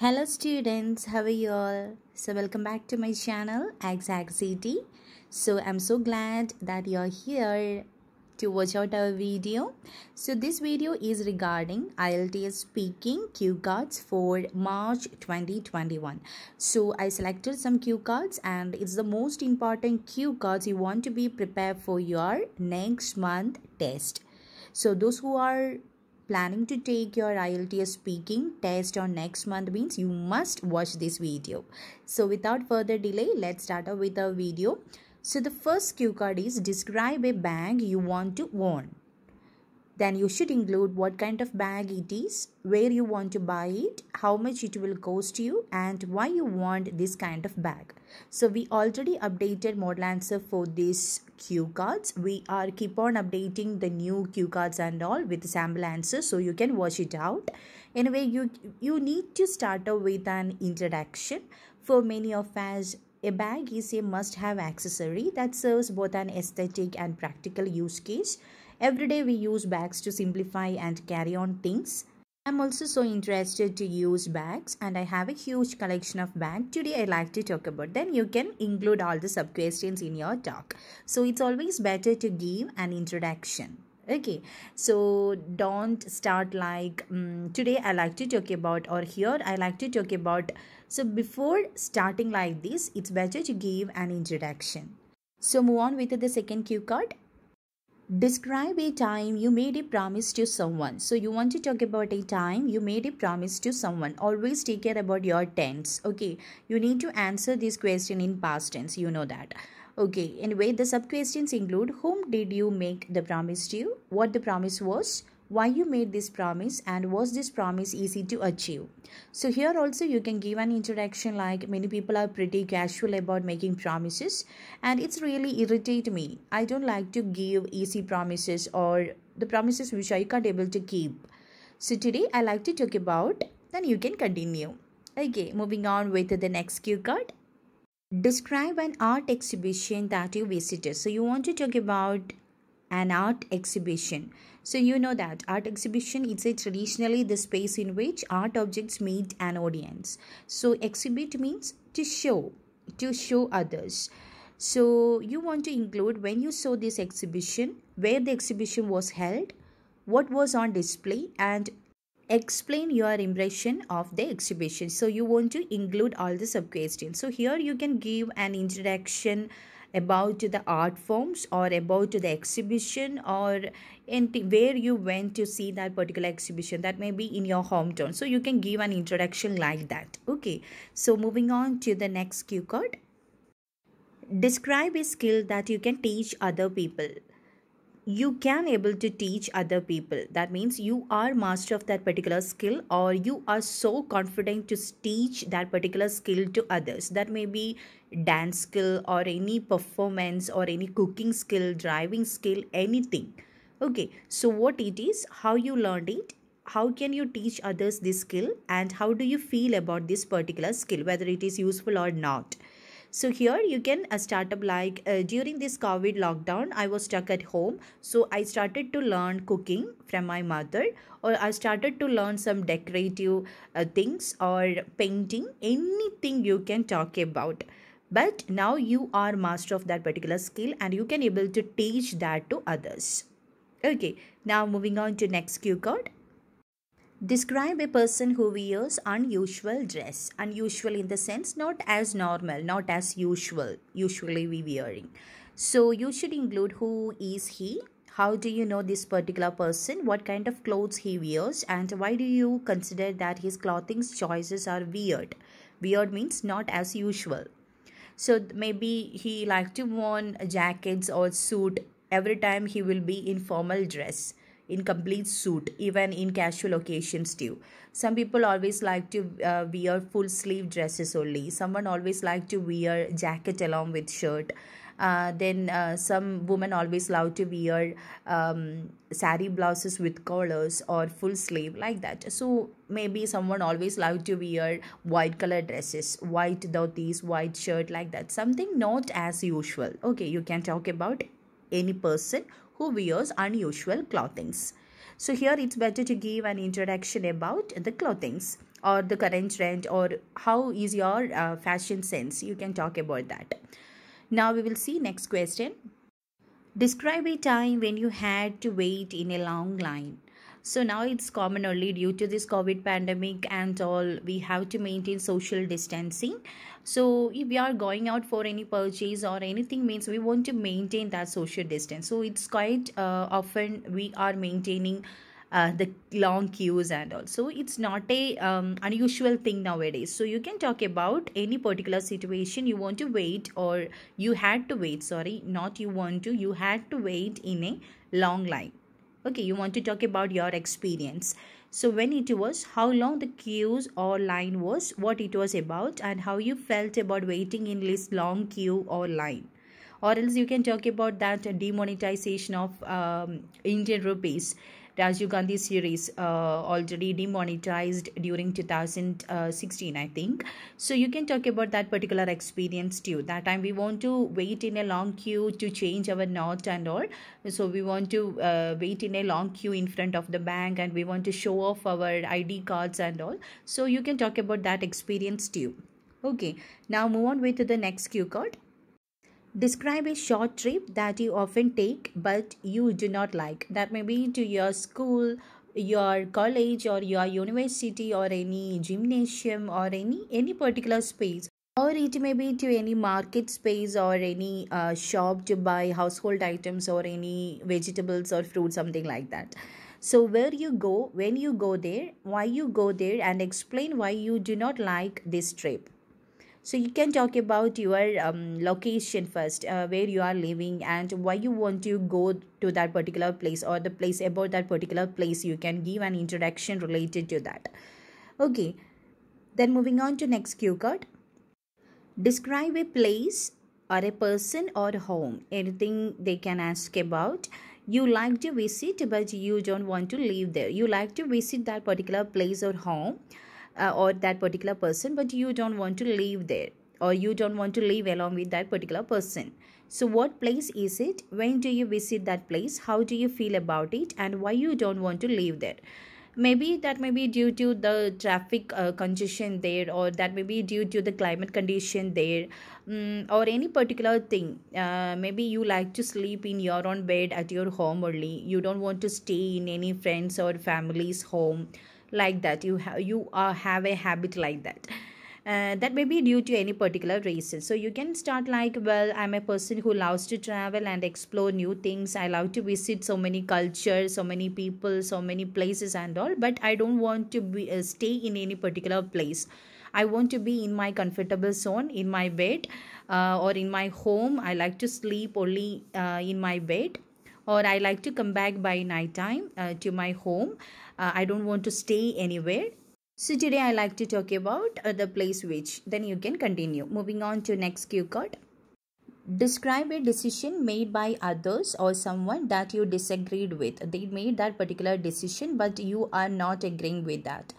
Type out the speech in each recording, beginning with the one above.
Hello students, how are you all? So welcome back to my channel AgzagCT. So I'm so glad that you're here to watch out our video. So this video is regarding IELTS speaking cue cards for March 2021. So I selected some cue cards and it's the most important cue cards you want to be prepared for your next month test. So those who are planning to take your IELTS speaking test on next month means you must watch this video. So without further delay, let's start with our video. So the first cue card is describe a bag you want to own then you should include what kind of bag it is, where you want to buy it, how much it will cost you, and why you want this kind of bag. So we already updated model answer for these cue cards. We are keep on updating the new cue cards and all with sample answers so you can watch it out. Anyway, you you need to start off with an introduction. For many of us, a bag is a must-have accessory that serves both an aesthetic and practical use case. Every day we use bags to simplify and carry on things. I'm also so interested to use bags and I have a huge collection of bags. Today I like to talk about them. You can include all the sub questions in your talk. So it's always better to give an introduction okay so don't start like um, today i like to talk about or here i like to talk about so before starting like this it's better to give an introduction so move on with the second cue card describe a time you made a promise to someone so you want to talk about a time you made a promise to someone always take care about your tense okay you need to answer this question in past tense you know that okay anyway the sub questions include whom did you make the promise to what the promise was why you made this promise and was this promise easy to achieve so here also you can give an introduction like many people are pretty casual about making promises and it's really irritate me i don't like to give easy promises or the promises which i can't able to keep so today i like to talk about then you can continue okay moving on with the next cue card describe an art exhibition that you visited so you want to talk about an art exhibition so you know that art exhibition is a traditionally the space in which art objects meet an audience. So exhibit means to show, to show others. So you want to include when you saw this exhibition, where the exhibition was held, what was on display and explain your impression of the exhibition so you want to include all the sub questions so here you can give an introduction about the art forms or about the exhibition or where you went to see that particular exhibition that may be in your hometown so you can give an introduction like that okay so moving on to the next cue card describe a skill that you can teach other people you can able to teach other people that means you are master of that particular skill or you are so confident to teach that particular skill to others that may be dance skill or any performance or any cooking skill driving skill anything okay so what it is how you learned it how can you teach others this skill and how do you feel about this particular skill whether it is useful or not so here you can uh, start up like uh, during this covid lockdown i was stuck at home so i started to learn cooking from my mother or i started to learn some decorative uh, things or painting anything you can talk about but now you are master of that particular skill and you can able to teach that to others okay now moving on to next cue card describe a person who wears unusual dress unusual in the sense not as normal not as usual usually we wearing so you should include who is he how do you know this particular person what kind of clothes he wears and why do you consider that his clothing choices are weird weird means not as usual so maybe he like to worn jackets or suit every time he will be in formal dress in complete suit even in casual occasions too some people always like to uh, wear full sleeve dresses only someone always like to wear jacket along with shirt uh, then uh, some women always love to wear um, sari blouses with collars or full sleeve like that so maybe someone always love to wear white color dresses white dhotis white shirt like that something not as usual okay you can talk about any person who wears unusual clothings so here it's better to give an introduction about the clothings or the current trend or how is your uh, fashion sense you can talk about that now we will see next question. Describe a time when you had to wait in a long line. So now it's common only due to this COVID pandemic and all, we have to maintain social distancing. So if we are going out for any purchase or anything means we want to maintain that social distance. So it's quite uh, often we are maintaining uh, the long queues and also it's not a um, unusual thing nowadays so you can talk about any particular situation you want to wait or you had to wait sorry not you want to you had to wait in a long line okay you want to talk about your experience so when it was how long the queues or line was what it was about and how you felt about waiting in this long queue or line or else you can talk about that demonetization of um, indian rupees Rajiv Gandhi series uh, already demonetized during 2016, I think. So you can talk about that particular experience too. That time we want to wait in a long queue to change our note and all. So we want to uh, wait in a long queue in front of the bank and we want to show off our ID cards and all. So you can talk about that experience too. Okay, now move on with the next cue card. Describe a short trip that you often take but you do not like. That may be to your school, your college or your university or any gymnasium or any any particular space or it may be to any market space or any uh, shop to buy household items or any vegetables or fruit something like that so where you go when you go there why you go there and explain why you do not like this trip so you can talk about your um, location first uh, where you are living and why you want to go to that particular place or the place about that particular place you can give an introduction related to that okay then moving on to next cue card describe a place or a person or home anything they can ask about you like to visit but you don't want to live there you like to visit that particular place or home uh, or that particular person but you don't want to live there or you don't want to live along with that particular person so what place is it when do you visit that place how do you feel about it and why you don't want to live there maybe that may be due to the traffic uh, congestion there or that may be due to the climate condition there um, or any particular thing uh, maybe you like to sleep in your own bed at your home only you don't want to stay in any friends or family's home like that you have you are, uh, have a habit like that uh, that may be due to any particular reason so you can start like well i'm a person who loves to travel and explore new things i love to visit so many cultures so many people so many places and all but i don't want to be uh, stay in any particular place i want to be in my comfortable zone in my bed uh, or in my home i like to sleep only uh, in my bed or i like to come back by night time uh, to my home uh, I don't want to stay anywhere. So today I like to talk about uh, the place which. Then you can continue. Moving on to next cue card. Describe a decision made by others or someone that you disagreed with. They made that particular decision but you are not agreeing with that.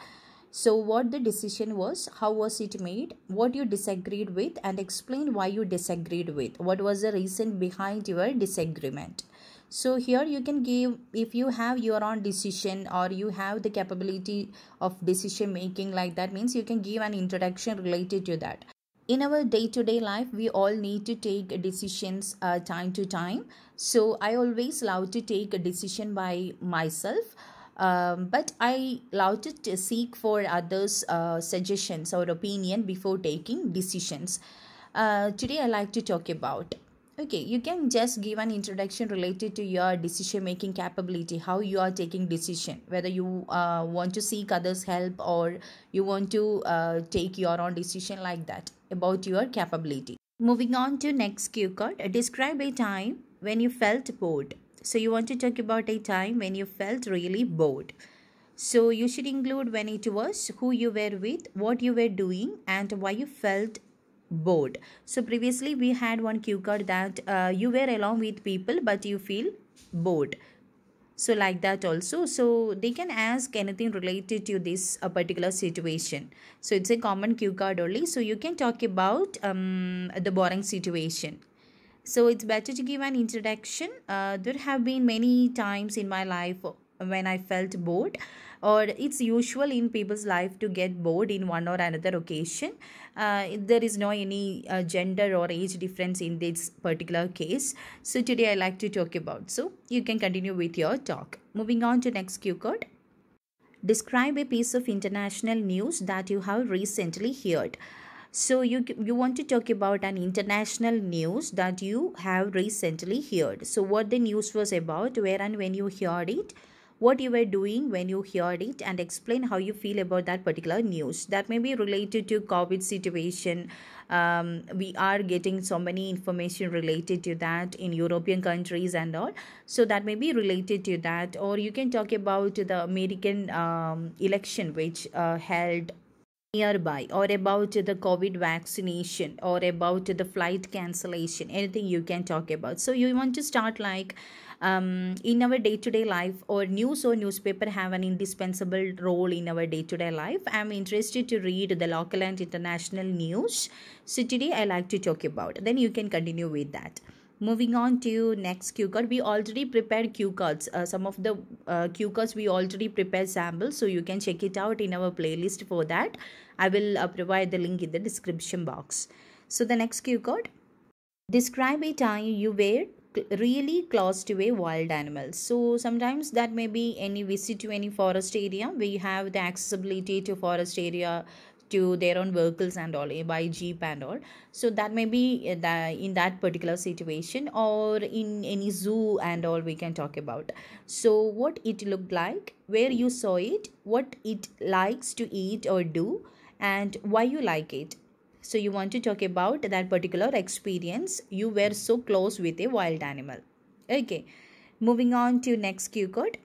So what the decision was, how was it made, what you disagreed with and explain why you disagreed with. What was the reason behind your disagreement so here you can give if you have your own decision or you have the capability of decision making like that means you can give an introduction related to that in our day-to-day life we all need to take decisions uh, time to time so i always love to take a decision by myself um, but I love to seek for others' uh, suggestions or opinion before taking decisions. Uh, today, I like to talk about okay you can just give an introduction related to your decision making capability how you are taking decision whether you uh, want to seek others help or you want to uh, take your own decision like that about your capability moving on to next cue card describe a time when you felt bored so you want to talk about a time when you felt really bored so you should include when it was who you were with what you were doing and why you felt bored so previously we had one cue card that uh, you were along with people but you feel bored so like that also so they can ask anything related to this uh, particular situation so it's a common cue card only so you can talk about um, the boring situation so it's better to give an introduction uh, there have been many times in my life when i felt bored or it's usual in people's life to get bored in one or another occasion uh, there is no any uh, gender or age difference in this particular case so today i like to talk about so you can continue with your talk moving on to next cue card describe a piece of international news that you have recently heard so you you want to talk about an international news that you have recently heard so what the news was about where and when you heard it what you were doing when you heard it and explain how you feel about that particular news that may be related to covid situation um, we are getting so many information related to that in european countries and all so that may be related to that or you can talk about the american um, election which uh, held nearby or about the covid vaccination or about the flight cancellation anything you can talk about so you want to start like um, in our day-to-day life or news or newspaper have an indispensable role in our day to -day life i'm interested to read the local and international news so today i like to talk about then you can continue with that moving on to next cue card we already prepared cue cards uh, some of the uh, cue cards we already prepared samples so you can check it out in our playlist for that i will uh, provide the link in the description box so the next cue card describe a time you were really close to a wild animal so sometimes that may be any visit to any forest area we have the accessibility to forest area to their own vehicles and all eh, by jeep and all so that may be eh, in that particular situation or in any zoo and all we can talk about so what it looked like where you saw it what it likes to eat or do and why you like it so you want to talk about that particular experience you were so close with a wild animal okay moving on to next cue code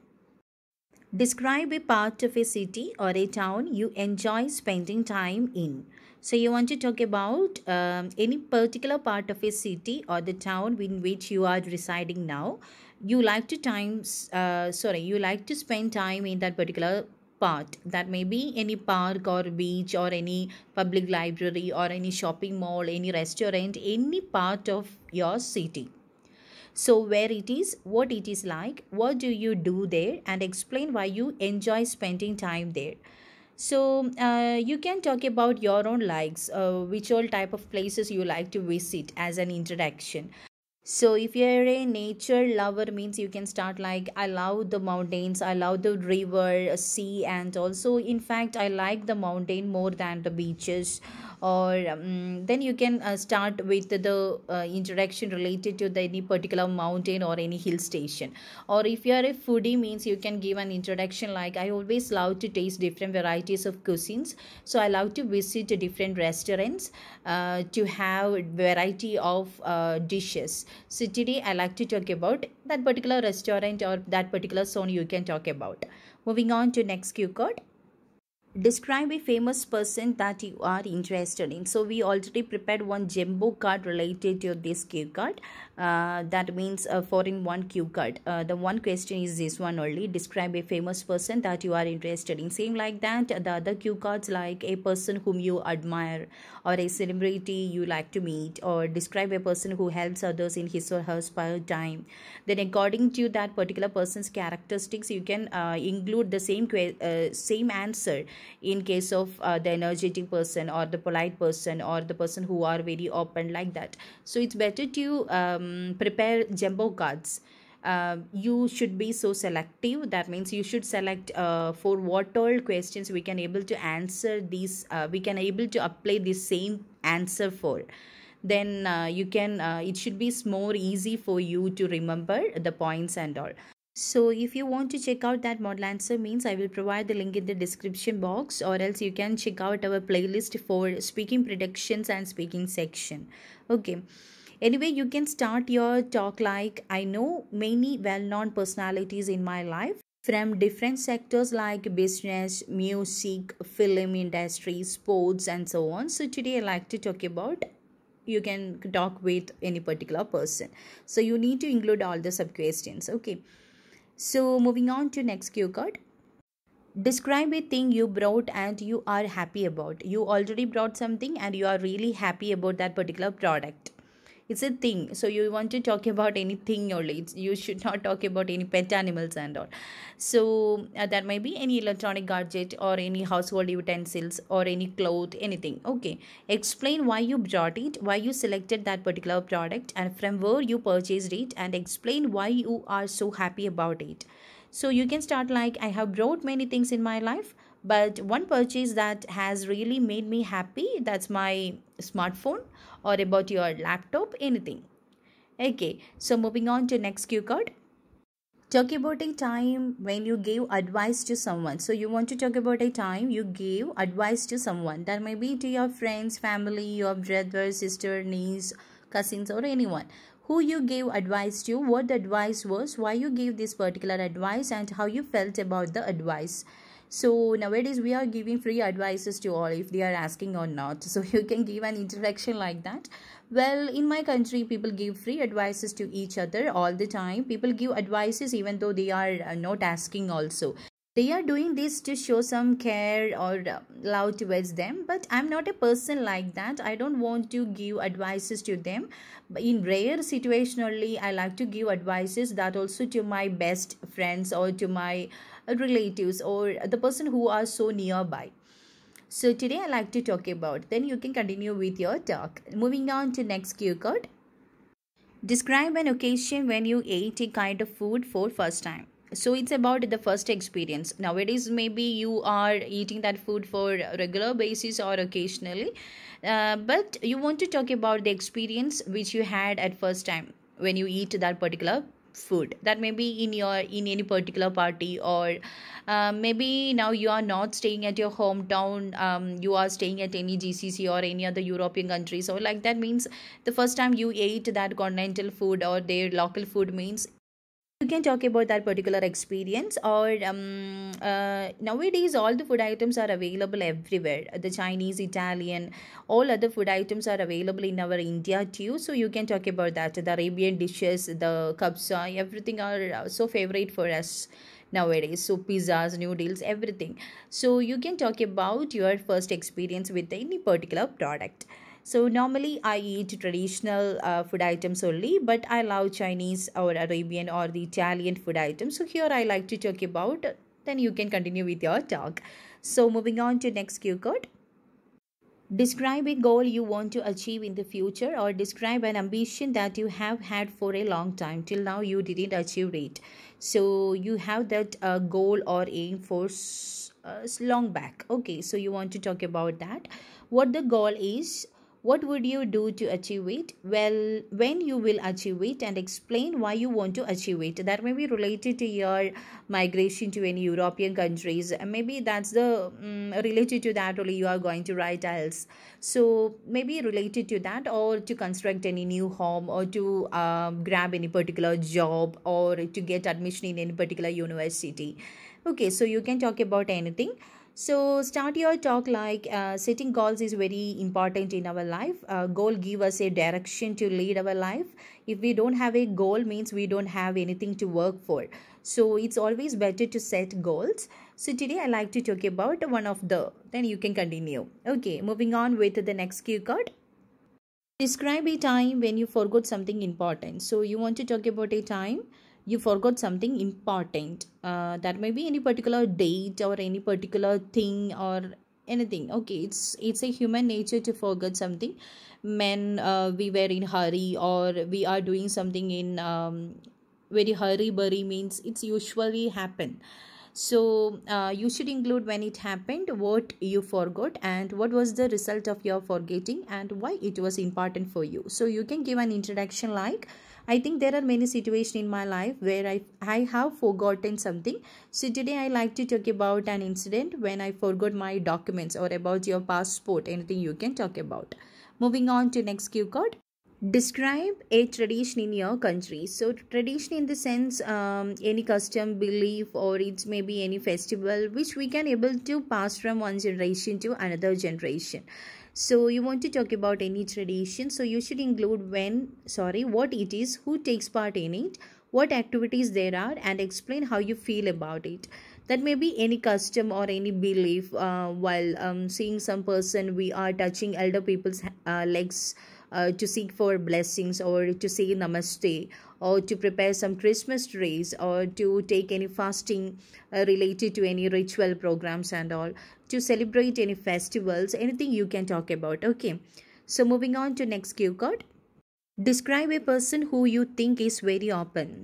Describe a part of a city or a town you enjoy spending time in. So you want to talk about um, any particular part of a city or the town in which you are residing now. You like to time, uh, sorry, you like to spend time in that particular part that may be any park or beach or any public library or any shopping mall any restaurant any part of your city so, where it is, what it is like, what do you do there, and explain why you enjoy spending time there so uh, you can talk about your own likes uh, which all type of places you like to visit as an introduction so if you're a nature lover means you can start like i love the mountains i love the river uh, sea and also in fact i like the mountain more than the beaches or um, then you can uh, start with the uh, interaction related to the, any particular mountain or any hill station or if you are a foodie means you can give an introduction like i always love to taste different varieties of cuisines so i love to visit different restaurants uh, to have variety of uh, dishes so today I like to talk about that particular restaurant or that particular zone you can talk about. Moving on to next cue card. Describe a famous person that you are interested in. So we already prepared one jumbo card related to this cue card. Uh, that means uh, in one cue card uh, the one question is this one only describe a famous person that you are interested in same like that the other cue cards like a person whom you admire or a celebrity you like to meet or describe a person who helps others in his or her spare time then according to that particular person's characteristics you can uh, include the same uh, same answer in case of uh, the energetic person or the polite person or the person who are very open like that so it's better to um, um, prepare jumbo cards uh, you should be so selective that means you should select uh, for what all questions we can able to answer these uh, we can able to apply the same answer for then uh, you can uh, it should be more easy for you to remember the points and all so if you want to check out that model answer means I will provide the link in the description box or else you can check out our playlist for speaking predictions and speaking section. Okay anyway you can start your talk like i know many well-known personalities in my life from different sectors like business, music, film industry, sports, and so on. So, today I like to talk about you can talk with any particular person. So, you need to include all the sub questions. Okay. So, moving on to next cue card. Describe a thing you brought and you are happy about. You already brought something and you are really happy about that particular product it's a thing so you want to talk about anything only it's, you should not talk about any pet animals and all so uh, that might be any electronic gadget or any household utensils or any cloth anything okay explain why you brought it why you selected that particular product and from where you purchased it and explain why you are so happy about it so you can start like i have brought many things in my life but one purchase that has really made me happy that's my smartphone or about your laptop anything okay so moving on to next cue card talk about a time when you gave advice to someone so you want to talk about a time you gave advice to someone that may be to your friends family your brother sister niece cousins or anyone who you gave advice to what the advice was why you gave this particular advice and how you felt about the advice so nowadays we are giving free advices to all if they are asking or not so you can give an interaction like that well in my country people give free advices to each other all the time people give advices even though they are uh, not asking also they are doing this to show some care or uh, love towards them but i'm not a person like that i don't want to give advices to them in rare situation only, i like to give advices that also to my best friends or to my relatives or the person who are so nearby so today i like to talk about then you can continue with your talk moving on to next cue card describe an occasion when you ate a kind of food for first time so it's about the first experience nowadays maybe you are eating that food for regular basis or occasionally uh, but you want to talk about the experience which you had at first time when you eat that particular food that may be in your in any particular party or uh, maybe now you are not staying at your hometown um, you are staying at any gcc or any other european country so like that means the first time you ate that continental food or their local food means you can talk about that particular experience or um, uh, nowadays all the food items are available everywhere the chinese italian all other food items are available in our india too so you can talk about that the arabian dishes the kabsa uh, everything are uh, so favorite for us nowadays so pizzas noodles everything so you can talk about your first experience with any particular product so normally I eat traditional uh, food items only but I love Chinese or Arabian or the Italian food items. So here I like to talk about then you can continue with your talk. So moving on to next cue code. Describe a goal you want to achieve in the future or describe an ambition that you have had for a long time. Till now, you didn't achieve it. So, you have that uh, goal or aim for uh, long back. Okay, so you want to talk about that. What the goal is, what would you do to achieve it? Well, when you will achieve it and explain why you want to achieve it. That may be related to your migration to any European countries. Maybe that's the um, related to that only you are going to write else. So maybe related to that or to construct any new home or to um, grab any particular job or to get admission in any particular university. Okay, so you can talk about anything so start your talk like uh, setting goals is very important in our life uh, goal give us a direction to lead our life if we don't have a goal means we don't have anything to work for so it's always better to set goals so today i like to talk about one of the then you can continue okay moving on with the next cue card describe a time when you forgot something important so you want to talk about a time you forgot something important uh, that may be any particular date or any particular thing or anything okay it's it's a human nature to forget something when uh, we were in hurry or we are doing something in um, very hurry burry means it's usually happen so uh, you should include when it happened what you forgot and what was the result of your forgetting and why it was important for you so you can give an introduction like I think there are many situations in my life where I, I have forgotten something. So today I like to talk about an incident when I forgot my documents or about your passport, anything you can talk about. Moving on to next cue card describe a tradition in your country so tradition in the sense um, any custom belief or it may be any festival which we can able to pass from one generation to another generation so you want to talk about any tradition so you should include when sorry what it is who takes part in it what activities there are and explain how you feel about it that may be any custom or any belief uh, while um, seeing some person we are touching elder people's uh, legs uh, to seek for blessings or to say namaste or to prepare some Christmas trees or to take any fasting uh, related to any ritual programs and all to celebrate any festivals anything you can talk about okay so moving on to next cue card describe a person who you think is very open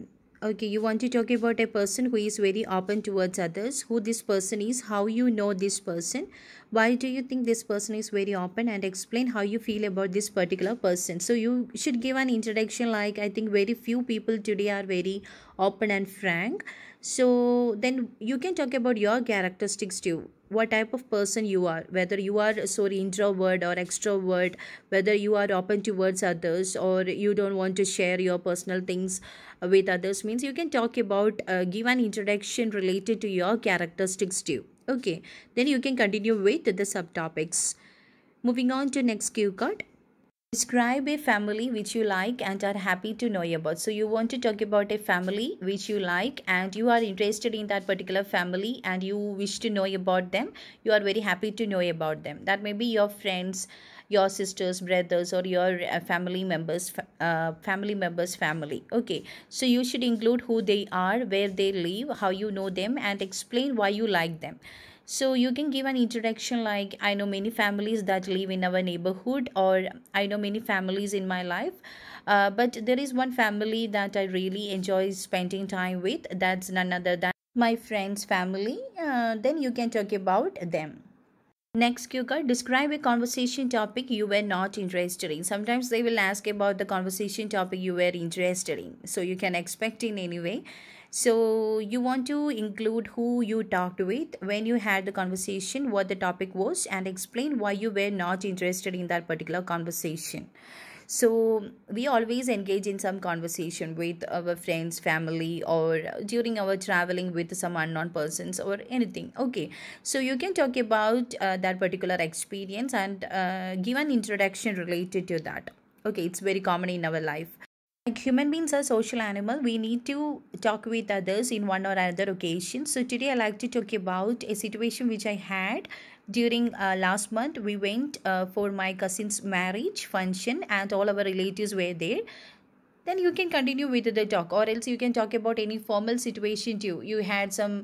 okay you want to talk about a person who is very open towards others who this person is how you know this person why do you think this person is very open and explain how you feel about this particular person so you should give an introduction like i think very few people today are very open and frank so then you can talk about your characteristics too what type of person you are whether you are sorry introvert or extrovert whether you are open towards others or you don't want to share your personal things with others means you can talk about uh, give an introduction related to your characteristics too okay then you can continue with the subtopics moving on to next cue card Describe a family which you like and are happy to know about. So you want to talk about a family which you like and you are interested in that particular family and you wish to know about them. You are very happy to know about them. That may be your friends, your sisters, brothers or your uh, family members, uh, family members family. Okay. So you should include who they are, where they live, how you know them and explain why you like them so you can give an introduction like i know many families that live in our neighborhood or i know many families in my life uh, but there is one family that i really enjoy spending time with that's none other than my friend's family uh, then you can talk about them Next, Kuka, describe a conversation topic you were not interested in. Sometimes they will ask about the conversation topic you were interested in. So you can expect in any way so you want to include who you talked with when you had the conversation what the topic was and explain why you were not interested in that particular conversation so we always engage in some conversation with our friends family or during our traveling with some unknown persons or anything okay so you can talk about uh, that particular experience and uh, give an introduction related to that okay it's very common in our life like human beings are social animal we need to talk with others in one or another occasion so today i like to talk about a situation which i had during uh, last month we went uh, for my cousin's marriage function and all our relatives were there then you can continue with the talk or else you can talk about any formal situation too you had some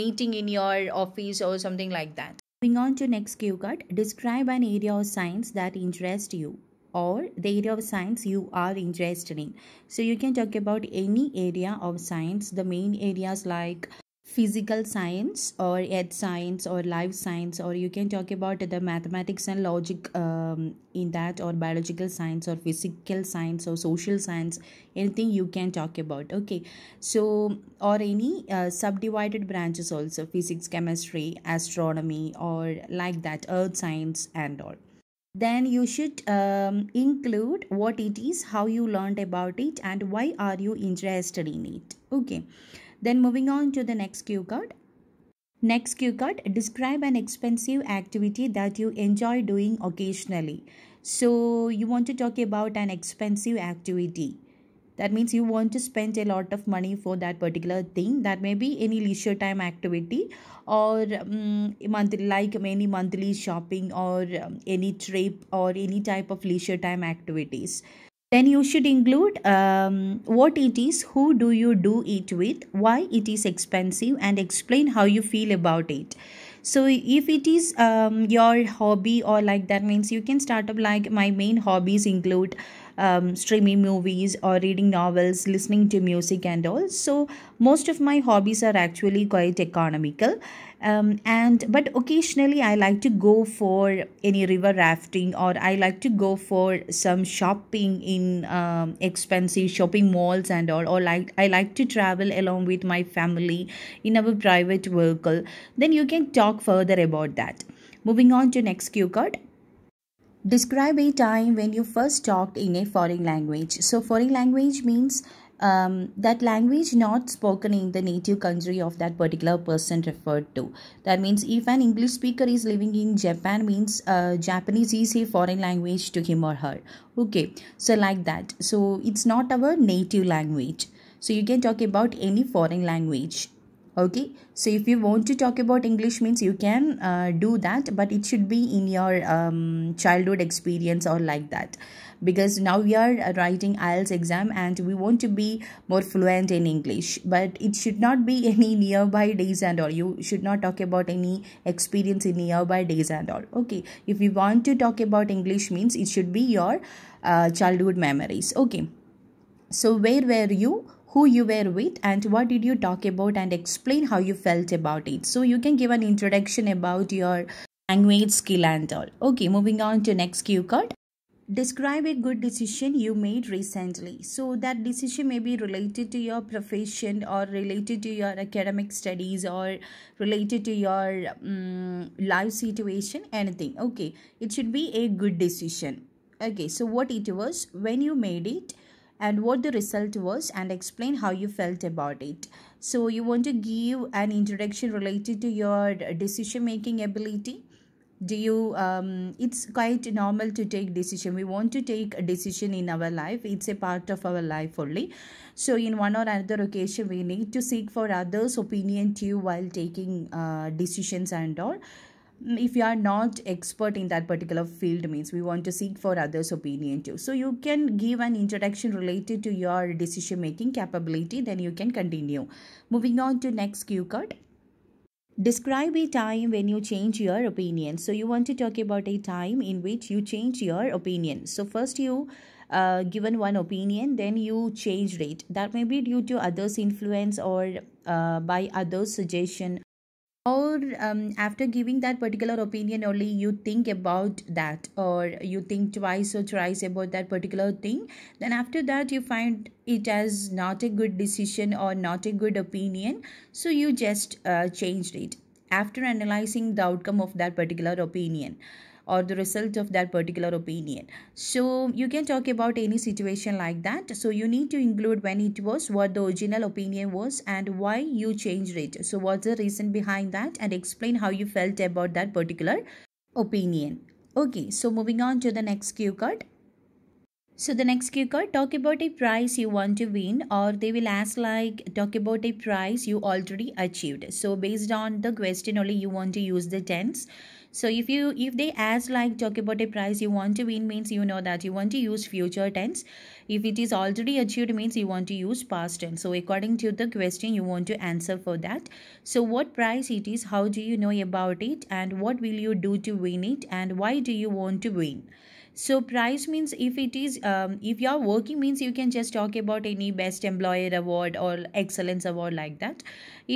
meeting in your office or something like that moving on to next cue card describe an area or science that interests you or the area of science you are interested in. So you can talk about any area of science, the main areas like physical science or earth science or life science or you can talk about the mathematics and logic um, in that or biological science or physical science or social science anything you can talk about okay so or any uh, subdivided branches also physics chemistry astronomy or like that earth science and all then you should um, include what it is how you learned about it and why are you interested in it okay then moving on to the next cue card next cue card describe an expensive activity that you enjoy doing occasionally so you want to talk about an expensive activity that means you want to spend a lot of money for that particular thing that may be any leisure time activity or um, mm, monthly like any monthly shopping or um, any trip or any type of leisure time activities then you should include um, what it is who do you do it with why it is expensive and explain how you feel about it so if it is um, your hobby or like that means you can start up like my main hobbies include um, streaming movies or reading novels listening to music and all so most of my hobbies are actually quite economical um, and but occasionally i like to go for any river rafting or i like to go for some shopping in um, expensive shopping malls and all or like i like to travel along with my family in our private vehicle then you can talk further about that moving on to next cue card Describe a time when you first talked in a foreign language. So, foreign language means um, that language not spoken in the native country of that particular person referred to. That means if an English speaker is living in Japan, means uh, Japanese is a foreign language to him or her. Okay, so like that. So it's not our native language. So you can talk about any foreign language okay so if you want to talk about english means you can uh, do that but it should be in your um, childhood experience or like that because now we are uh, writing IELTS exam and we want to be more fluent in English but it should not be any nearby days and all you should not talk about any experience in nearby days and all okay if you want to talk about English means it should be your uh, childhood memories okay so where were you who you were with and what did you talk about and explain how you felt about it so you can give an introduction about your language skill and all okay moving on to next cue card describe a good decision you made recently so that decision may be related to your profession or related to your academic studies or related to your um, life situation anything okay it should be a good decision okay so what it was when you made it and what the result was and explain how you felt about it so you want to give an introduction related to your decision making ability do you um, it's quite normal to take decision we want to take a decision in our life it's a part of our life only so in one or another occasion we need to seek for others opinion to you while taking uh, decisions and all if you are not expert in that particular field means we want to seek for others opinion too so you can give an introduction related to your decision making capability then you can continue moving on to next cue card describe a time when you change your opinion so you want to talk about a time in which you change your opinion so first you uh, given one opinion then you changed it that may be due to others influence or uh, by others suggestion or um, after giving that particular opinion only you think about that or you think twice or thrice about that particular thing then after that you find it as not a good decision or not a good opinion so you just uh, changed it after analyzing the outcome of that particular opinion or the result of that particular opinion so you can talk about any situation like that so you need to include when it was what the original opinion was and why you changed it so what's the reason behind that and explain how you felt about that particular opinion okay so moving on to the next cue card so the next cue card talk about a prize you want to win or they will ask like talk about a prize you already achieved. So based on the question only you want to use the tense so if you if they ask like talk about a price you want to win means you know that you want to use future tense if it is already achieved means you want to use past tense so according to the question you want to answer for that so what price it is how do you know about it and what will you do to win it and why do you want to win so price means if it is um, if you are working means you can just talk about any best employer award or excellence award like that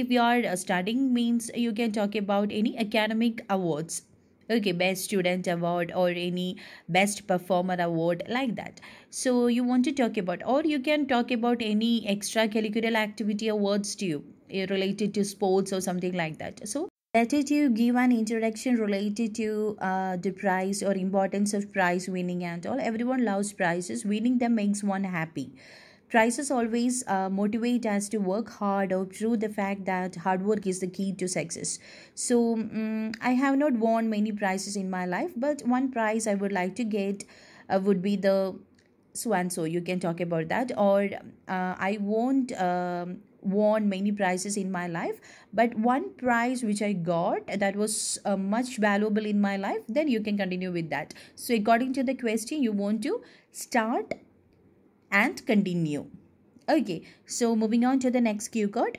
if you are studying means you can talk about any academic awards okay best student award or any best performer award like that so you want to talk about or you can talk about any extracurricular activity awards too eh, related to sports or something like that so that is you give an introduction related to uh, the prize or importance of prize winning and all everyone loves prizes winning them makes one happy Crisis always uh, motivate us to work hard or prove the fact that hard work is the key to success. So um, I have not won many prizes in my life, but one prize I would like to get uh, would be the so and so. You can talk about that, or uh, I won't. Um, won many prizes in my life but one prize which i got that was uh, much valuable in my life then you can continue with that so according to the question you want to start and continue okay so moving on to the next cue card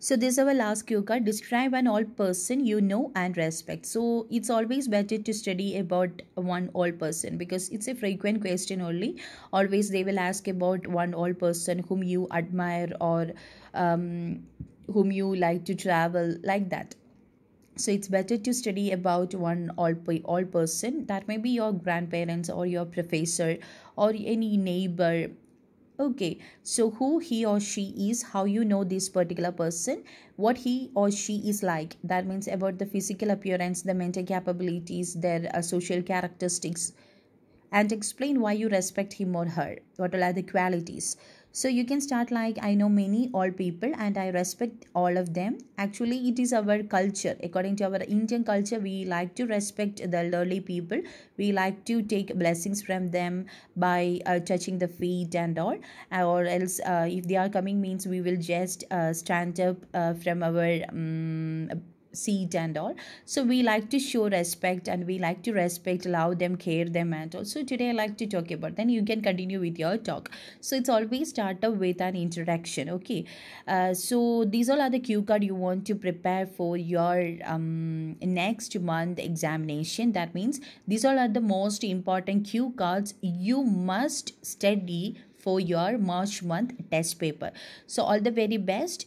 so this is our last cue card describe an old person you know and respect so it's always better to study about one old person because it's a frequent question only always they will ask about one old person whom you admire or um, whom you like to travel like that so it's better to study about one old old person that may be your grandparents or your professor or any neighbor okay so who he or she is how you know this particular person what he or she is like that means about the physical appearance the mental capabilities their uh, social characteristics and explain why you respect him or her what are the qualities so you can start like i know many old people and i respect all of them actually it is our culture according to our indian culture we like to respect the elderly people we like to take blessings from them by uh, touching the feet and all or else uh, if they are coming means we will just uh, stand up uh, from our um, Seat and all so we like to show respect and we like to respect allow them care them and also today i like to talk about then you can continue with your talk so it's always start up with an introduction okay uh, so these all are the cue card you want to prepare for your um, next month examination that means these all are the most important cue cards you must study for your March month test paper. So all the very best.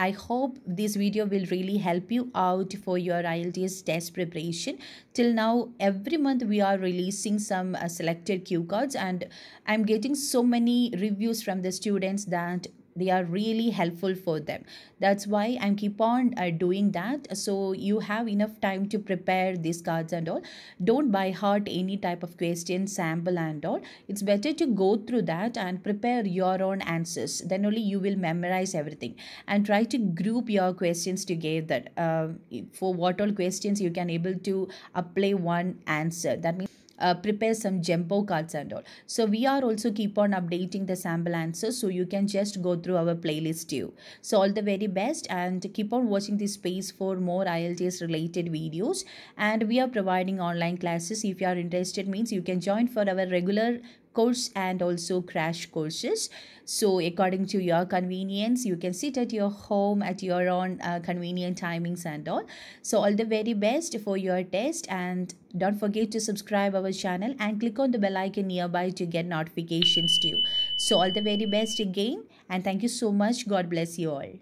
I hope this video will really help you out for your IELTS test preparation. Till now, every month we are releasing some uh, selected cue cards and I'm getting so many reviews from the students that they are really helpful for them that's why i'm keep on uh, doing that so you have enough time to prepare these cards and all don't by heart any type of question sample and all it's better to go through that and prepare your own answers then only you will memorize everything and try to group your questions together uh, for what all questions you can able to apply one answer that means uh, prepare some jumbo cards and all so we are also keep on updating the sample answers so you can just go through our playlist too so all the very best and keep on watching this space for more IELTS related videos and we are providing online classes if you are interested means you can join for our regular course and also crash courses so according to your convenience you can sit at your home at your own uh, convenient timings and all so all the very best for your test and don't forget to subscribe our channel and click on the bell icon nearby to get notifications too so all the very best again and thank you so much god bless you all